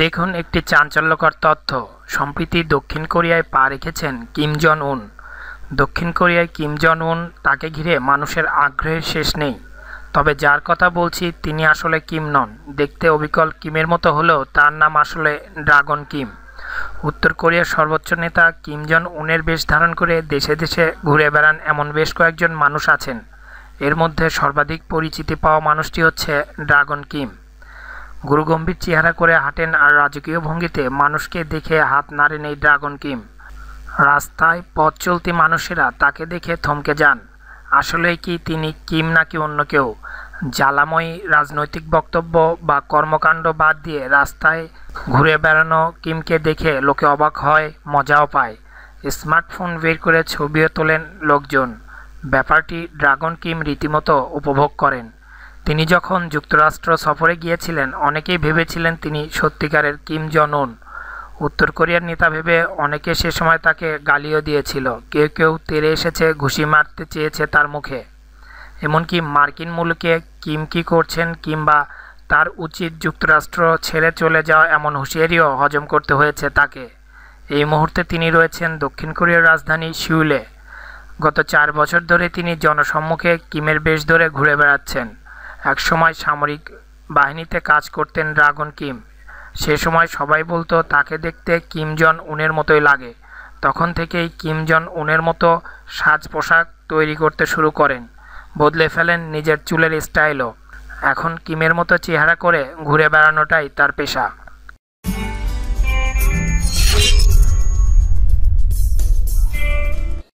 দেখুন একটি চাঞ্চল্যকর তথ্য সম্প্রীতি দক্ষিণ কোরিয়ায় পা রেখেছেন কিম জন উন দক্ষিণ কোরিয়ায় কিম জন উন তাকে ঘিরে মানুষের আগ্রহের শেষ নেই তবে যার কথা বলছি তিনি আসলে কিম নন দেখতে অবিকল কিমের মতো হলেও তার নাম আসলে ড্রাগন কিম উত্তর কোরিয়ার সর্বোচ্চ নেতা কিম জন উনের বেশ ধারণ করে দেশে দেশে ঘুরে বেড়ান এমন বেশ কয়েকজন মানুষ আছেন এর মধ্যে সর্বাধিক পরিচিতি পাওয়া মানুষটি হচ্ছে ড্রাগন কিম গুরুগম্ভীর চেহারা করে হাঁটেন আর রাজকীয় ভঙ্গিতে মানুষকে দেখে হাত নাড়েন এই ড্রাগন কিম রাস্তায় পথ চলতি মানুষেরা তাকে দেখে থমকে যান আসলে কি তিনি কিম নাকি অন্য কেউ জ্বালাময়ী রাজনৈতিক বক্তব্য বা কর্মকাণ্ড বাদ দিয়ে রাস্তায় ঘুরে বেড়ানো কিমকে দেখে লোকে অবাক হয় মজাও পায় স্মার্টফোন বের করে ছবিও তোলেন লোকজন ব্যাপারটি ড্রাগন কিম রীতিমতো উপভোগ করেন তিনি যখন যুক্তরাষ্ট্র সফরে গিয়েছিলেন অনেকেই ভেবেছিলেন তিনি সত্যিকারের কিম জন উন উত্তর কোরিয়ার নেতা ভেবে অনেকে সে সময় তাকে গালিও দিয়েছিল কেউ কেউ তেরে এসেছে ঘুষি মারতে চেয়েছে তার মুখে এমনকি মার্কিন মূলকে কিম কি করছেন কিংবা তার উচিত যুক্তরাষ্ট্র ছেড়ে চলে যাওয়া এমন হুঁশিয়ারিও হজম করতে হয়েছে তাকে এই মুহূর্তে তিনি রয়েছেন দক্ষিণ কোরিয়ার রাজধানী সিউলে গত চার বছর ধরে তিনি জনসম্মুখে কিমের বেশ ধরে ঘুরে বেড়াচ্ছেন একসময় সামরিক বাহিনীতে কাজ করতেন ড্রাগন কিম সে সময় সবাই বলতো তাকে দেখতে কিম জন উনের মতোই লাগে তখন থেকেই কিম জন উনের মতো সাজ পোশাক তৈরি করতে শুরু করেন বদলে ফেলেন নিজের চুলের স্টাইলও এখন কিমের মতো চেহারা করে ঘুরে বেড়ানোটাই তার পেশা